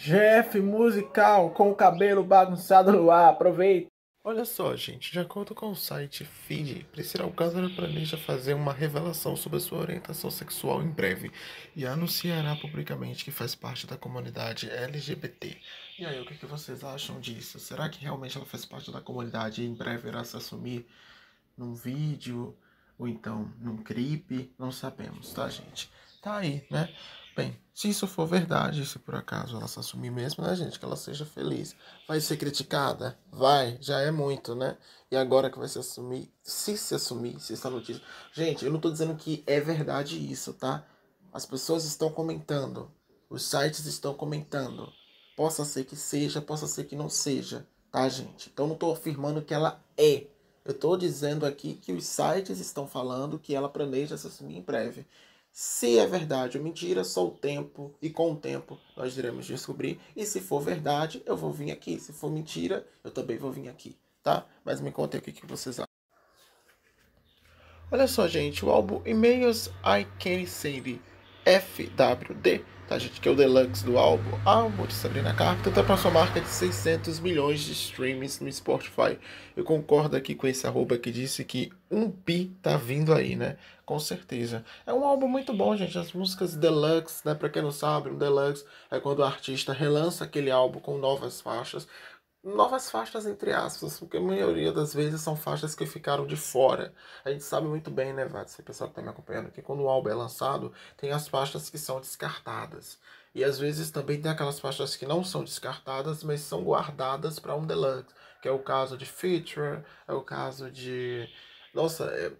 Jeff musical com o cabelo bagunçado no ar, aproveita! Olha só, gente, de acordo com o site Fini, Priscila Alcântara planeja fazer uma revelação sobre sua orientação sexual em breve e anunciará publicamente que faz parte da comunidade LGBT. E aí, o que, que vocês acham disso? Será que realmente ela faz parte da comunidade e em breve irá se assumir num vídeo ou então num clipe? Não sabemos, tá, gente? Tá aí, né? Bem, se isso for verdade, se por acaso ela se assumir mesmo, né, gente, que ela seja feliz. Vai ser criticada? Vai, já é muito, né? E agora que vai se assumir, se se assumir, se essa notícia. Gente, eu não tô dizendo que é verdade isso, tá? As pessoas estão comentando, os sites estão comentando. Possa ser que seja, possa ser que não seja, tá, gente? Então não tô afirmando que ela é. Eu tô dizendo aqui que os sites estão falando que ela planeja se assumir em breve. Se é verdade ou mentira, só o tempo e com o tempo nós iremos descobrir. E se for verdade, eu vou vir aqui. Se for mentira, eu também vou vir aqui, tá? Mas me contem o que, que vocês acham. Olha só, gente, o álbum E-mails I Can Sandy FWD tá, gente? Que é o deluxe do álbum álbum de Sabrina Carpenter, tá para a marca de 600 milhões de streams no Spotify. Eu concordo aqui com esse arroba que disse que um pi tá vindo aí, né? Com certeza. É um álbum muito bom, gente. As músicas deluxe, né? Pra quem não sabe, um deluxe é quando o artista relança aquele álbum com novas faixas novas faixas, entre aspas, porque a maioria das vezes são faixas que ficaram de fora. A gente sabe muito bem, né, Vats, o pessoal que está me acompanhando, que quando o álbum é lançado, tem as faixas que são descartadas. E às vezes também tem aquelas faixas que não são descartadas, mas são guardadas para um deluxe, que é o caso de Feature, é o caso de. Nossa, é...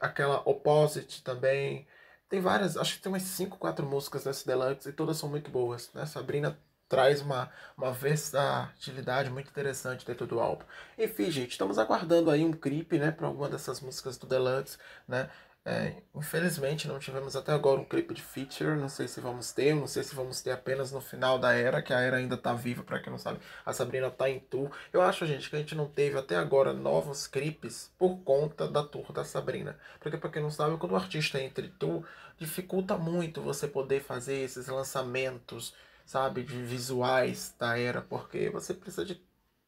aquela Opposite também. Tem várias, acho que tem umas 5, 4 músicas nesse deluxe e todas são muito boas, né? Sabrina traz uma, uma versatilidade muito interessante dentro do álbum. Enfim, gente, estamos aguardando aí um clipe, né, para alguma dessas músicas do Deluxe, né? É, infelizmente não tivemos até agora um clipe de feature, não sei se vamos ter, não sei se vamos ter apenas no final da era, que a era ainda tá viva, para quem não sabe, a Sabrina tá em tour. Eu acho, gente, que a gente não teve até agora novos clipes por conta da tour da Sabrina. Porque para quem não sabe, quando o artista entra em tour, dificulta muito você poder fazer esses lançamentos sabe, de visuais da era, porque você precisa de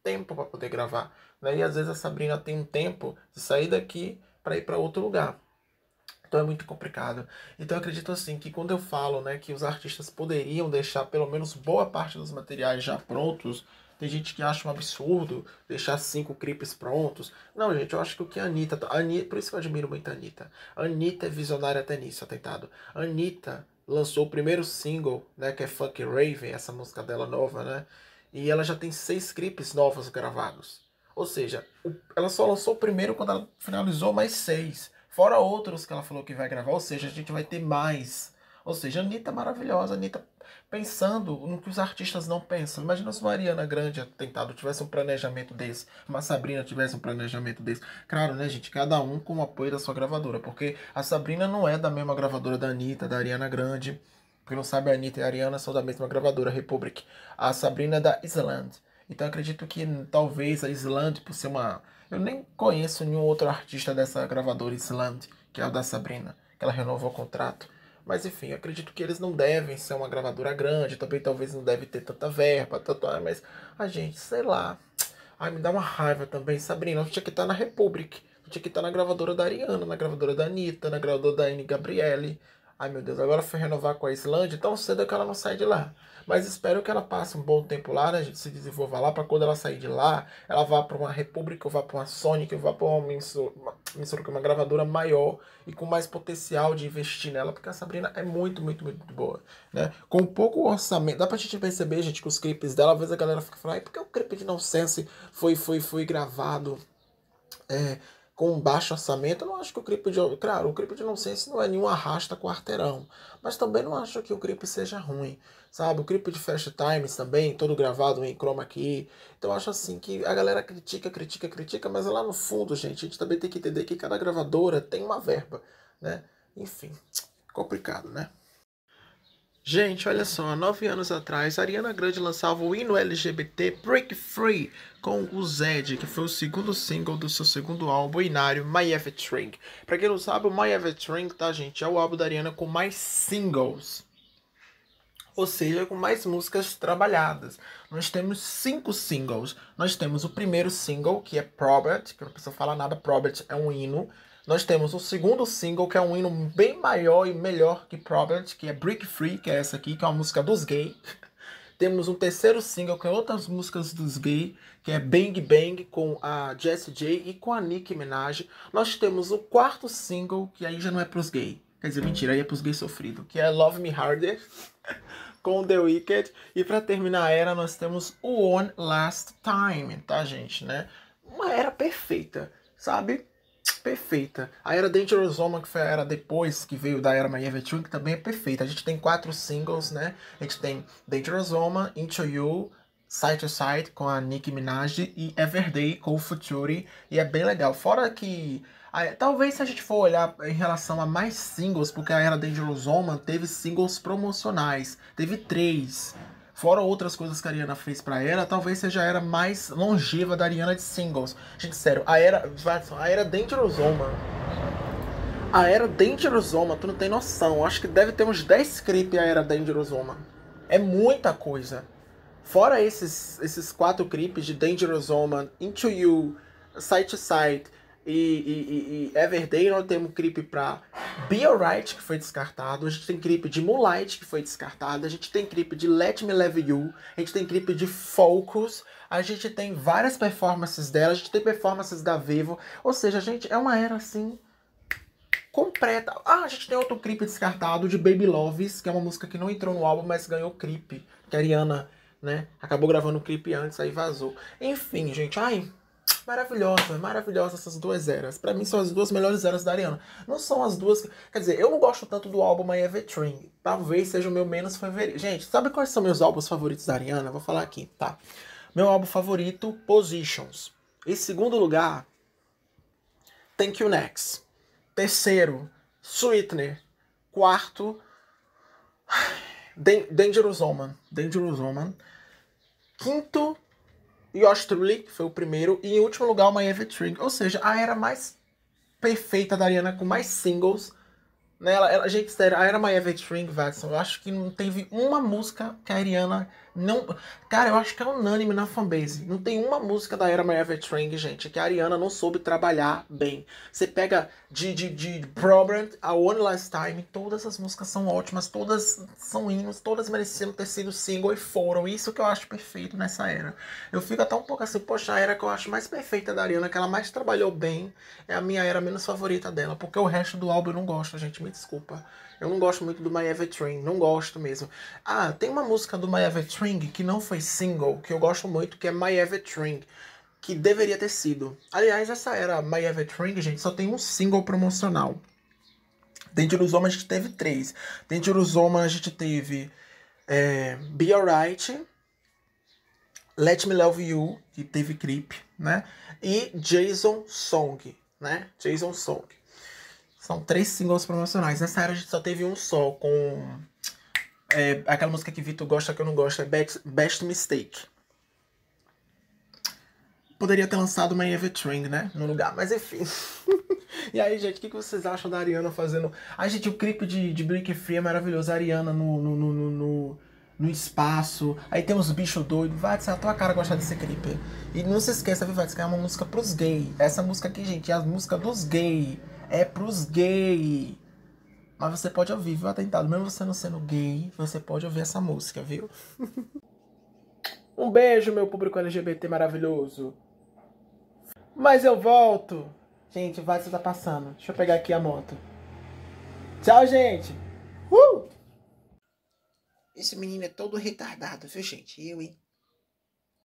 tempo para poder gravar. Né? E às vezes a Sabrina tem um tempo de sair daqui para ir para outro lugar. Então é muito complicado. Então eu acredito assim que quando eu falo né, que os artistas poderiam deixar pelo menos boa parte dos materiais já prontos, tem gente que acha um absurdo deixar cinco clipes prontos. Não, gente, eu acho que o que a Anitta. Tá, a Anitta por isso que eu admiro muito a Anitta. A Anitta é visionária até nisso, atentado. A Anitta lançou o primeiro single, né, que é Funk Raven, essa música dela nova, né? E ela já tem seis clipes novos gravados. Ou seja, ela só lançou o primeiro quando ela finalizou mais seis. Fora outros que ela falou que vai gravar, ou seja, a gente vai ter mais. Ou seja, Anitta é maravilhosa, Anitta pensando no que os artistas não pensam. Imagina se uma Ariana Grande tentado tivesse um planejamento desse, uma Sabrina tivesse um planejamento desse. Claro, né, gente? Cada um com o apoio da sua gravadora, porque a Sabrina não é da mesma gravadora da Anitta, da Ariana Grande. Quem não sabe, a Anitta e a Ariana são da mesma gravadora, Republic. A Sabrina é da Island. Então acredito que talvez a Island, por ser uma. Eu nem conheço nenhum outro artista dessa gravadora Island, que é o da Sabrina, que ela renovou o contrato. Mas enfim, acredito que eles não devem ser uma gravadora grande, também talvez não deve ter tanta verba, tanta, tá, tá, mas a gente, sei lá. Ai, me dá uma raiva também, Sabrina, tinha que estar na Republic, tinha que estar na gravadora da Ariana, na gravadora da Anitta, na gravadora da Anne Gabriele. Ai meu Deus, agora foi renovar com a Islândia, tão cedo que ela não sai de lá. Mas espero que ela passe um bom tempo lá, né? A gente se desenvolva lá, para quando ela sair de lá, ela vá para uma República, ou vá para uma Sonic, ou vá para uma, uma emissora que é uma gravadora maior e com mais potencial de investir nela, porque a Sabrina é muito, muito, muito boa, né? Com pouco orçamento, dá pra gente perceber, gente, que os clipes dela, às vezes a galera fica falando, por que o clipe de Nonsense foi, foi, foi gravado é, com baixo orçamento, eu não acho que o clipe de. Claro, o clipe de Inocência não é nenhum arrasta quarteirão. Mas também não acho que o clipe seja ruim. Sabe? O clipe de Fast Times também, todo gravado em chroma key. Então eu acho assim que a galera critica, critica, critica, mas é lá no fundo, gente, a gente também tem que entender que cada gravadora tem uma verba, né? Enfim, complicado, né? Gente, olha só, nove anos atrás, Ariana Grande lançava o hino LGBT Break Free com o Zed, que foi o segundo single do seu segundo álbum binário, My Everything. Pra quem não sabe, o My Everything, tá, gente, é o álbum da Ariana com mais singles. Ou seja, com mais músicas trabalhadas. Nós temos cinco singles. Nós temos o primeiro single, que é Probert, que não precisa falar nada, Probert é um hino nós temos o segundo single, que é um hino bem maior e melhor que Problems, que é Break Free, que é essa aqui, que é uma música dos gays. temos um terceiro single, que é outras músicas dos gays, que é Bang Bang, com a Jessie J e com a Nicki Minaj. Nós temos o quarto single, que aí já não é pros gays. Quer dizer, mentira, aí é pros gays sofridos que é Love Me Harder, com The Wicked. E para terminar a era, nós temos o One Last Time, tá, gente, né? Uma era perfeita, sabe? perfeita. A era Dangerous Woman, que foi a era depois que veio da era Maria Ventura, que também é perfeita. A gente tem quatro singles, né? A gente tem Dangerous Woman, Into You, Side to Side com a Nicki Minaj e Everday com o Futuri. E é bem legal. Fora que. talvez se a gente for olhar em relação a mais singles, porque a era Dangerous Woman teve singles promocionais. Teve três. Fora outras coisas que a Ariana fez pra Era, talvez seja a era mais longeva da Ariana de singles. Gente, sério, a Era. A Era Dangerous Woman. A Era Dangerous Woman, tu não tem noção. Acho que deve ter uns 10 clipes a Era Dangerous Woman. É muita coisa. Fora esses, esses quatro clipes de Dangerous Woman, Into You, Side to Side e, e, e, e Everday, nós temos clipe pra Be Alright, que foi descartado. A gente tem clipe de Moonlight, que foi descartado. A gente tem clipe de Let Me Love You. A gente tem clipe de Focus. A gente tem várias performances dela. A gente tem performances da Vivo. Ou seja, a gente é uma era assim completa. Ah, a gente tem outro clipe descartado de Baby Loves, que é uma música que não entrou no álbum, mas ganhou clipe. Que a Ariana, né, acabou gravando o clipe antes, aí vazou. Enfim, gente, ai, maravilhosa, maravilhosa essas duas eras. Para mim são as duas melhores eras da Ariana. Não são as duas, quer dizer, eu não gosto tanto do álbum My Everything. Talvez seja o meu menos favorito. Gente, sabe quais são meus álbuns favoritos da Ariana? Vou falar aqui, tá? Meu álbum favorito, Positions. Em segundo lugar, Thank You Next. Terceiro, Sweetener. Quarto, Dangerous Woman. Dangerous Woman. Quinto, Yosh Truly, que foi o primeiro. E em último lugar, My Trink, Ou seja, a era mais perfeita da Ariana, com mais singles. Né? Ela, ela, gente, sério, a Era Maia Ring, Vaxxon, eu acho que não teve uma música que a Ariana não. Cara, eu acho que é unânime na fanbase. Não tem uma música da Era Maia Ring, gente, que a Ariana não soube trabalhar bem. Você pega de, de, de Problem, a One Last Time, todas as músicas são ótimas, todas são hinos, todas mereciam ter sido single e foram. Isso que eu acho perfeito nessa era. Eu fico até um pouco assim, poxa, a era que eu acho mais perfeita da Ariana, que ela mais trabalhou bem, é a minha era menos favorita dela, porque o resto do álbum eu não gosto, gente me desculpa. Eu não gosto muito do My Ever Train, não gosto mesmo. Ah, tem uma música do My Ever Train que não foi single, que eu gosto muito, que é My Ever Train, que deveria ter sido. Aliás, essa era My Ever Train, gente, só tem um single promocional. dentro Zoma a gente teve três. dentro Zoma a gente teve é, Be Alright, Let Me Love You, que teve clipe, né? E Jason Song, né? Jason Song. São três singles promocionais. Nessa era a gente só teve um só, com é, aquela música que Vitor gosta que eu não gosto, é Best, Best Mistake. Poderia ter lançado uma Eva Tring, né? No lugar, mas enfim. e aí, gente, o que, que vocês acham da Ariana fazendo. Ai, gente, o clipe de, de Break Free é maravilhoso. A Ariana no, no, no, no, no no espaço, aí tem uns bichos doidos. Vai, a tua cara gostar desse clipe. E não se esqueça, viu, que é uma música pros gays. Essa música aqui, gente, é a música dos gays é pros gays. Mas você pode ouvir, viu, atentado? Mesmo você não sendo gay, você pode ouvir essa música, viu? um beijo, meu público LGBT maravilhoso. Mas eu volto. Gente, vai você tá passando. Deixa eu pegar aqui a moto. Tchau, gente. Uh! Esse menino é todo retardado, viu, gente? Eu, hein?